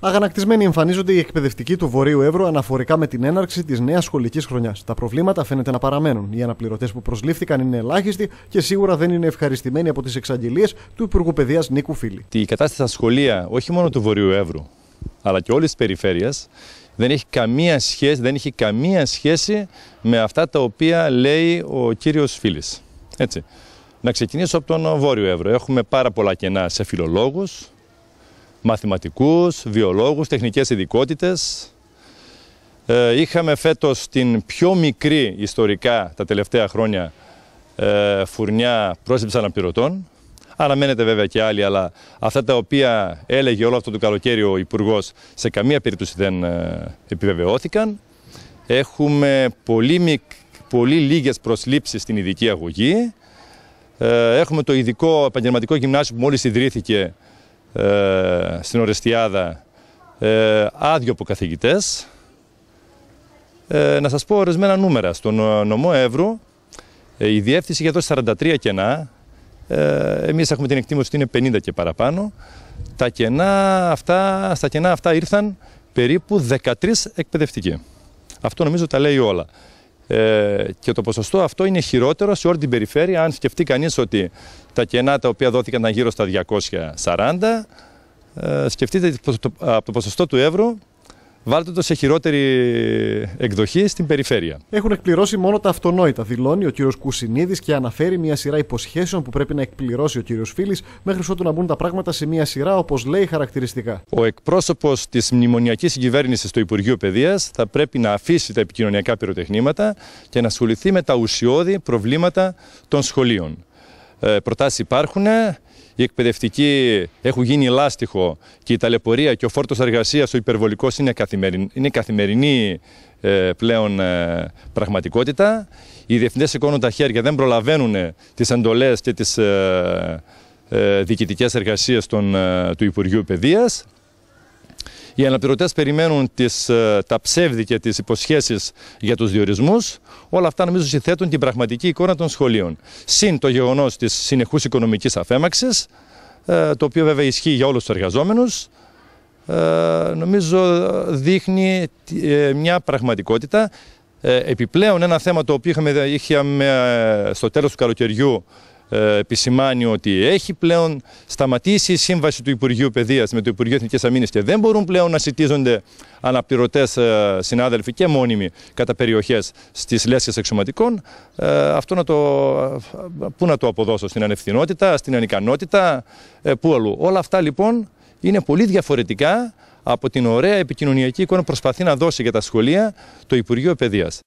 Αγανακτισμένοι εμφανίζονται οι εκπαιδευτικοί του Βορείου Εύρου αναφορικά με την έναρξη της νέας σχολικής χρονιάς. Τα προβλήματα φαίνεται να παραμένουν. Οι αναπληρωτές που προσλήφθηκαν είναι ελάχιστοι και σίγουρα δεν είναι ευχαριστημένοι από τις εξαγγελίες του Υπουργού Παιδείας Νίκου Φίλη. Η κατάσταση στα σχολεία, όχι μόνο του Βορείου Εύρου, αλλά και όλης της περιφέρειας, δεν έχει καμία σχέση, δεν έχει καμία σχέση με αυτά τα οποία λέει ο κύριος Φίλης. Έτσι. Να ξεκινήσω από τον Βόρειο Εύρο. Έχουμε πάρα πολλά κενά σε φιλολόγους μαθηματικούς, βιολόγους, τεχνικές ειδικότητες. Ε, είχαμε φέτος την πιο μικρή ιστορικά τα τελευταία χρόνια ε, φουρνιά πρόσληψης αναπληρωτών. Αναμένεται βέβαια και άλλοι, αλλά αυτά τα οποία έλεγε όλο αυτό το καλοκαίρι ο υπουργός σε καμία περίπτωση δεν ε, επιβεβαιώθηκαν. Έχουμε πολύ, μικ... πολύ λίγες προσλήψεις στην ειδική αγωγή. Έχουμε το ειδικό επαγγελματικό γυμνάσιο που μόλις ιδρύθηκε ε, στην Ορεστιάδα ε, άδειο από καθηγητές. Ε, να σας πω ορισμένα νούμερα. Στον ε, νομό Εύρου ε, η διεύθυνση είχε δώσει 43 κενά. Ε, εμείς έχουμε την εκτίμηση ότι είναι 50 και παραπάνω. Τα κενά αυτά, στα κενά αυτά ήρθαν περίπου 13 εκπαιδευτικοί. Αυτό νομίζω τα λέει όλα. Ε, και το ποσοστό αυτό είναι χειρότερο σε όλη την περιφέρεια. Αν σκεφτεί κανείς ότι τα κενά τα οποία δόθηκαν γύρω στα 240, ε, σκεφτείτε από το ποσοστό του ευρώ βάλτε το σε χειρότερη εκδοχή στην περιφέρεια. Έχουν εκπληρώσει μόνο τα αυτονόητα, δηλώνει ο κ. Κουσινίδης και αναφέρει μια σειρά υποσχέσεων που πρέπει να εκπληρώσει ο κ. Φίλης μέχρι ότου να μπουν τα πράγματα σε μια σειρά, όπως λέει χαρακτηριστικά. Ο εκπρόσωπος της μνημονιακής κυβέρνηση του Υπουργείου Παιδείας θα πρέπει να αφήσει τα επικοινωνιακά πυροτεχνήματα και να ασχοληθεί με τα ουσιώδη προβλήματα των σχολείων. Ε, προτάσεις υπάρχουν. Οι εκπαιδευτικοί έχουν γίνει λάστιχο και η ταλαιπωρία και ο φόρτος εργασίας ο υπερβολικός είναι, καθημερινή ε, πλέον ε, πραγματικότητα. Οι διευθυντές σηκώνουν τα χέρια, δεν προλαβαίνουν τις αντολές, και τις ε, διοικητικές εργασίες των, του Υπουργείου Παιδείας. Οι αναπληρωτές περιμένουν τις, ε, τα και τις υποσχέσεις για τους διορισμούς. Όλα αυτά νομίζω συνθέτουν την πραγματική εικόνα των σχολείων. Συν το γεγονός της συνεχούς οικονομικής Αφέμαξης, ε, το οποίο βέβαια ισχύει για όλους τους εργαζόμενους. Ε, νομίζω δείχνει μια πραγματικότητα. Επιπλέον ένα θέμα το οποίο είχαμε, στο τέλος του καλοκαιριού ε, επισημάνει ότι έχει πλέον σταματήσει η σύμβαση του Υπουργείου Παιδείας με το Υπουργείο Εθνικής Αμήνης και δεν μπορούν πλέον να σητίζονται αναπληρωτές ε, συνάδελφοι και μόνιμοι κατά περιοχές στις λέσχες εξωματικών, ε, αυτό να το, πού να το αποδώσω, στην ανευθυνότητα, στην ανικανότητα, πού αλλού. Όλα αυτά λοιπόν είναι πολύ διαφορετικά από την ωραία επικοινωνιακή εικόνα που προσπαθεί να δώσει για τα σχολεία το Υπουργείο Παιδείας.